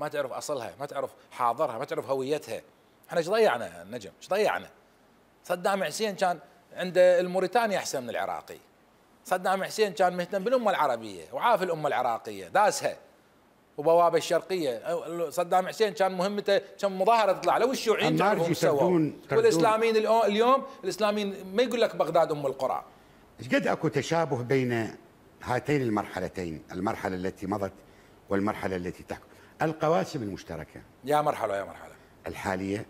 ما تعرف اصلها ما تعرف حاضرها ما تعرف هويتها احنا ايش ضيعنا النجم ايش ضيعنا صدام حسين كان عنده الموريتاني احسن من العراقي صدام حسين كان مهتم بالامه العربيه وعاف الامه العراقيه داسها وبوابه الشرقيه صدام حسين كان مهمته كان مظاهره تطلع لو الشيوعيين جابهم سووا والاسلاميين اليوم الاسلاميين ما يقول لك بغداد ام القرى ايش قد اكو تشابه بين هاتين المرحلتين المرحله التي مضت والمرحله التي تحكم القواسم المشتركة يا مرحلة يا مرحلة الحالية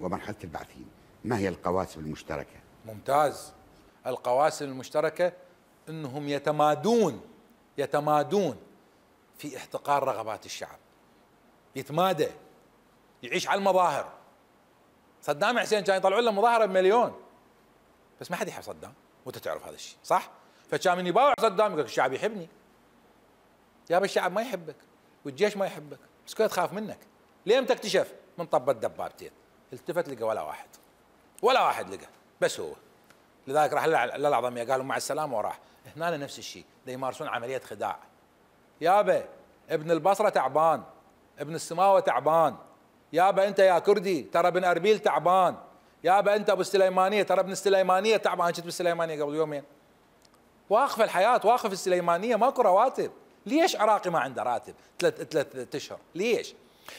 ومرحلة البعثين ما هي القواسم المشتركة؟ ممتاز القواسم المشتركة أنهم يتمادون يتمادون في احتقار رغبات الشعب يتمادى يعيش على المظاهر صدام حسين كان يطلعون له مظاهرة بمليون بس ما حد يحب صدام وانت تعرف هذا الشيء صح؟ فكان من يباوع صدام يقول الشعب يحبني يا الشعب ما يحبك والجيش ما يحبك بس كنت تخاف منك ليه تكتشف من طبت دبابتين التفت لقى ولا واحد ولا واحد لقى بس هو لذلك راح للعظميه قالوا مع السلامه وراح هنا نفس الشيء دا يمارسون عمليه خداع يابا ابن البصره تعبان ابن السماوه تعبان يابا انت يا كردي ترى ابن اربيل تعبان يابا انت ابو السليمانيه ترى ابن السليمانيه تعبان كنت بالسليمانيه قبل يومين واقفه الحياه واقف السليمانيه ماكو رواتب ليش عراقي ما عنده راتب ثلاث ثلاث اشهر ليش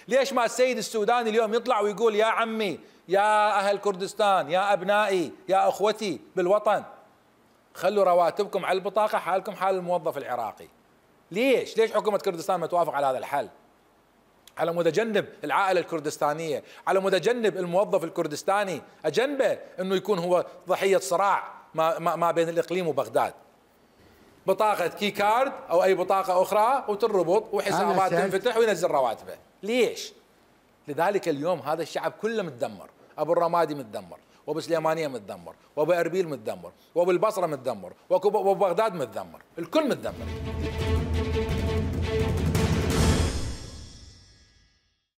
ليش ما السيد السوداني اليوم يطلع ويقول يا عمي يا اهل كردستان يا ابنائي يا اخوتي بالوطن خلوا رواتبكم على البطاقه حالكم حال الموظف العراقي ليش ليش حكومه كردستان ما توافق على هذا الحل على مود اجنب العائله الكردستانيه، على مود اجنب الموظف الكردستاني، اجنبه انه يكون هو ضحيه صراع ما, ما بين الاقليم وبغداد. بطاقه كي كارد او اي بطاقه اخرى وتربط وحسابات تنفتح وينزل رواتبه ليش لذلك اليوم هذا الشعب كله متدمر ابو الرمادي متدمر وابو سليمانيه متدمر وابو اربيل متدمر وابو البصره متدمر وابو بغداد متدمر الكل متدمر